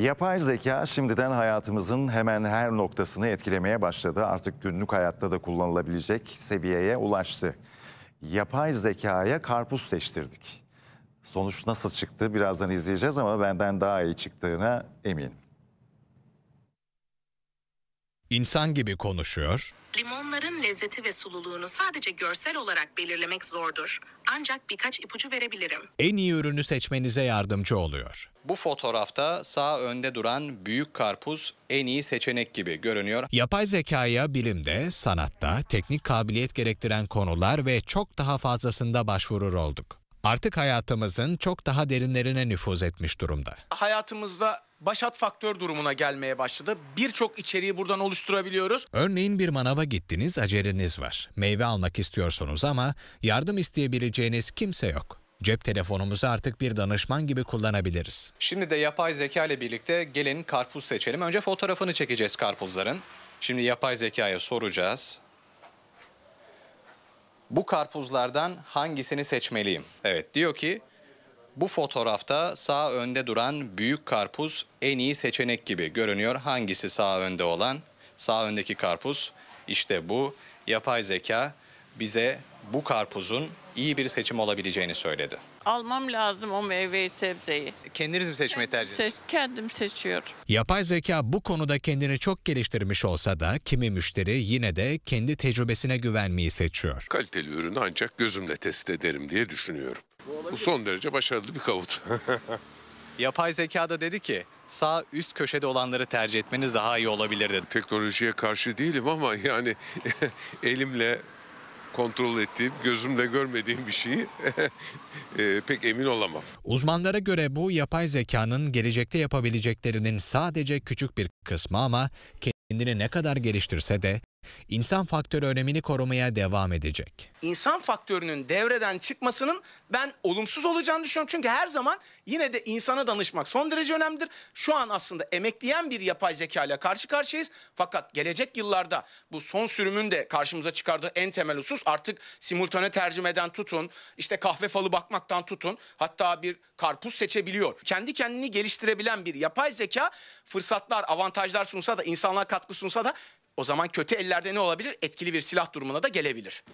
Yapay zeka şimdiden hayatımızın hemen her noktasını etkilemeye başladı. Artık günlük hayatta da kullanılabilecek seviyeye ulaştı. Yapay zekaya karpuz seçtirdik. Sonuç nasıl çıktı birazdan izleyeceğiz ama benden daha iyi çıktığına eminim insan gibi konuşuyor. Limonların lezzeti ve sululuğunu sadece görsel olarak belirlemek zordur. Ancak birkaç ipucu verebilirim. En iyi ürünü seçmenize yardımcı oluyor. Bu fotoğrafta sağ önde duran büyük karpuz en iyi seçenek gibi görünüyor. Yapay zekaya bilimde, sanatta, teknik kabiliyet gerektiren konular ve çok daha fazlasında başvurur olduk artık hayatımızın çok daha derinlerine nüfuz etmiş durumda. Hayatımızda başat faktör durumuna gelmeye başladı. Birçok içeriği buradan oluşturabiliyoruz. Örneğin bir manava gittiniz, aceleniz var. Meyve almak istiyorsunuz ama yardım isteyebileceğiniz kimse yok. Cep telefonumuzu artık bir danışman gibi kullanabiliriz. Şimdi de yapay zeka ile birlikte gelin karpuz seçelim. Önce fotoğrafını çekeceğiz karpuzların. Şimdi yapay zekaya soracağız. Bu karpuzlardan hangisini seçmeliyim? Evet diyor ki bu fotoğrafta sağ önde duran büyük karpuz en iyi seçenek gibi görünüyor. Hangisi sağ önde olan? Sağ öndeki karpuz işte bu yapay zeka bize bu karpuzun iyi bir seçim olabileceğini söyledi. Almam lazım o meyveyi, sebzeyi. Kendiniz mi seçmeyi tercih ediyorsunuz? Seç, kendim seçiyorum. Yapay zeka bu konuda kendini çok geliştirmiş olsa da kimi müşteri yine de kendi tecrübesine güvenmeyi seçiyor. Kaliteli ürünü ancak gözümle test ederim diye düşünüyorum. Bu son derece başarılı bir kavut. Yapay zeka da dedi ki sağ üst köşede olanları tercih etmeniz daha iyi olabilir dedi. Teknolojiye karşı değilim ama yani elimle kontrol ettiğim, gözümle görmediğim bir şeyi e, pek emin olamam. Uzmanlara göre bu yapay zekanın gelecekte yapabileceklerinin sadece küçük bir kısmı ama kendini ne kadar geliştirse de İnsan faktörü önemini korumaya devam edecek. İnsan faktörünün devreden çıkmasının ben olumsuz olacağını düşünüyorum. Çünkü her zaman yine de insana danışmak son derece önemlidir. Şu an aslında emekleyen bir yapay zeka ile karşı karşıyayız. Fakat gelecek yıllarda bu son sürümün de karşımıza çıkardığı en temel husus artık simultane tercümeden tutun, işte kahve falı bakmaktan tutun, hatta bir karpuz seçebiliyor. Kendi kendini geliştirebilen bir yapay zeka fırsatlar, avantajlar sunsa da, insanlığa katkı sunsa da o zaman kötü ellerde ne olabilir? Etkili bir silah durumuna da gelebilir.